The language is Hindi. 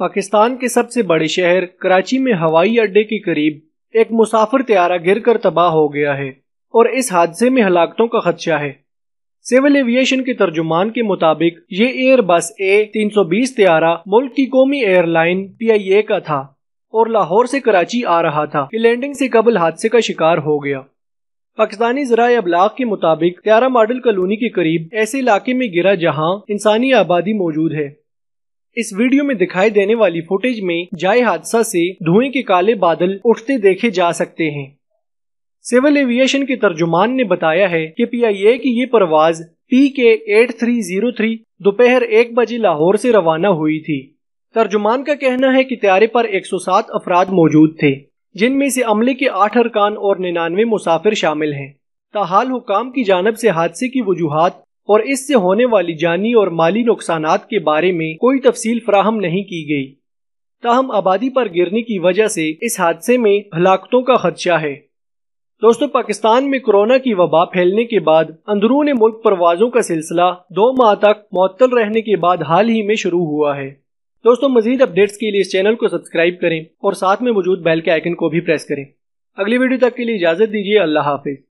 पाकिस्तान के सबसे बड़े शहर कराची में हवाई अड्डे के करीब एक मुसाफिर त्यारा गिरकर तबाह हो गया है और इस हादसे में हलाकतों का खदशा है सिविल एविएशन के तर्जुमान के मुताबिक ये एयरबस ए 320 त्यारा मुल्क की कौमी एयरलाइन पीआईए का था और लाहौर से कराची आ रहा था कि लैंडिंग से कबल हादसे का शिकार हो गया पाकिस्तानी जरा अबलाग के मुताबिक त्यारा मॉडल कॉलोनी के करीब ऐसे इलाके में गिरा जहां इंसानी आबादी मौजूद है इस वीडियो में दिखाई देने वाली फुटेज में जाए हादसा से धुएं के काले बादल उठते देखे जा सकते हैं सिविल एविएशन के तर्जुमान ने बताया है कि पीआईए की ये परवाज P K eight three zero three दोपहर एक बजे लाहौर से रवाना हुई थी तर्जुमान का कहना है कि त्यारे पर 107 अफराद मौजूद थे जिनमें से अमले के आठ अरकान और निन्यानवे मुसाफिर शामिल हैं ताहाल हुकाम की जानब से हादसे की वजूहत और इससे होने वाली जानी और माली नुकसान के बारे में कोई तफसील फ्राहम नहीं की गई ताहम आबादी पर गिरने की वजह से इस हादसे में हलाकतों का खदशा है दोस्तों पाकिस्तान में कोरोना की वबा फैलने के बाद अंदरून मुल्क परवाजों का सिलसिला दो माह तक मअतल रहने के बाद हाल ही में शुरू हुआ है दोस्तों मजीद अपडेट्स के लिए इस चैनल को सब्सक्राइब करें और साथ में मौजूद बेल के आइकन को भी प्रेस करें अगली वीडियो तक के लिए इजाजत दीजिए अल्लाह हाफिज